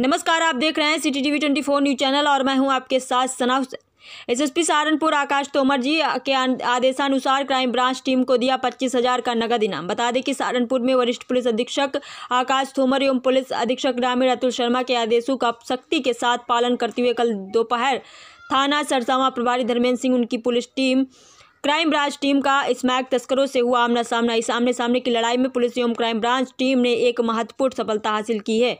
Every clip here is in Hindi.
नमस्कार आप देख रहे हैं C T TV twenty four news channel और मैं हूं आपके साथ सना एसएसपी सहारनपुर आकाश तोमर जी के आदेशानुसार क्राइम ब्रांच टीम को दिया पच्चीस हजार का नगद इनाम बता दें कि सहारनपुर में वरिष्ठ पुलिस अधीक्षक आकाश तोमर एवं पुलिस अधीक्षक ग्रामीण अतुल शर्मा के आदेशों का सख्ती के साथ पालन करते हुए कल दोपहर थाना सरसावा प्रभारी धर्मेंद्र सिंह उनकी police team crime branch team का स्मैक तस्करों से हुआ आमना सामना इस आमने सामने की लड़ाई में पुलिस एवं क्राइम ब्रांच टीम ने एक महत्वपूर्ण सफलता हासिल की है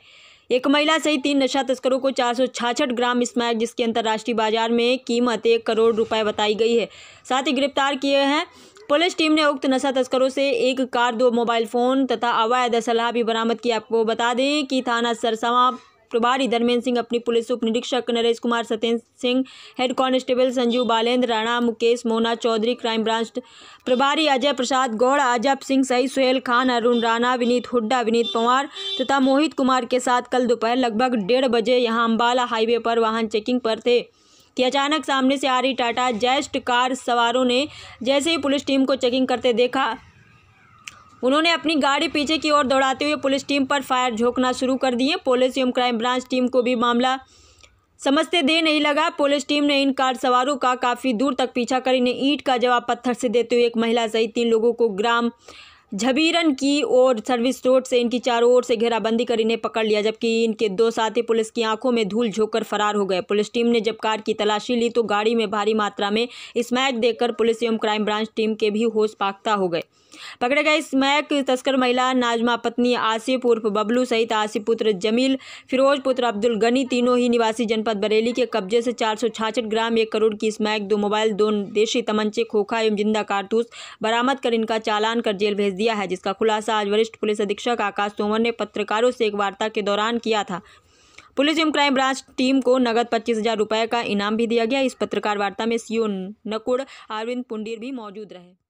एक महिला सहित तीन नशा तस्करों को चार ग्राम स्मैक जिसके अंतर्राष्ट्रीय बाजार में कीमत एक करोड़ रुपए बताई गई है साथ ही गिरफ्तार किए हैं पुलिस टीम ने उक्त नशा तस्करों से एक कार दो मोबाइल फ़ोन तथा अवैध असलाह भी बरामद किया आपको बता दें कि थाना सरसवा प्रभारी धर्मेंद्र सिंह अपनी पुलिस उप निरीक्षक Naresh Kumar Satyendra Singh head constable Sanjeev Balendra Rana Mukesh Mona Chaudhary crime branch प्रभारी अजय प्रसाद गौड़ आजब सिंह सहित सुहेल खान अरुण राणा विनीत हुड्डा विनीत पंवार तथा मोहित कुमार के साथ कल दोपहर लगभग डेढ़ बजे यहाँ अम्बाला हाईवे पर वाहन चेकिंग पर थे कि अचानक सामने से आ रही टाटा जैस्ट कार सवारों ने जैसे ही पुलिस टीम को चेकिंग करते देखा उन्होंने अपनी गाड़ी पीछे की ओर दौड़ाते हुए पुलिस टीम पर फायर झोंकना शुरू कर दिए पुलिस एवं क्राइम ब्रांच टीम को भी मामला समझते दे नहीं लगा पुलिस टीम ने इन कार सवारों का काफ़ी दूर तक पीछा कर इन्हें ईंट का जवाब पत्थर से देते हुए एक महिला सहित तीन लोगों को ग्राम झबीरन की ओर सर्विस रोड से इनकी चारों ओर से घेराबंदी कर इन्हें पकड़ लिया जबकि इनके दो साथी पुलिस की आंखों में धूल झोंककर फरार हो गए पुलिस टीम ने जब कार की तलाशी ली तो गाड़ी में भारी मात्रा में स्मैक देकर पुलिस एवं क्राइम ब्रांच टीम के भी होश पाखता हो गए पकड़े गए स्मैक तस्कर महिला नाजमा पत्नी आसिफ उर्फ बबलू सहित आसिफ पुत्र जमील फिरोज पुत्र अब्दुल गनी तीनों ही निवासी जनपद बरेली के कब्जे से चार ग्राम एक करोड़ की स्मैक दो मोबाइल दो देशी तमंचे खोखा एवं जिंदा कारतूस बरामद कर इनका चालान कर जेल भेज दिया है जिसका खुलासा आज वरिष्ठ पुलिस अधीक्षक आकाश तोमर ने पत्रकारों से एक वार्ता के दौरान किया था पुलिस एवं क्राइम ब्रांच टीम को नगद पच्चीस हजार रुपये का इनाम भी दिया गया इस पत्रकार वार्ता में सीओ नकुड़ अरविंद पुंडीर भी मौजूद रहे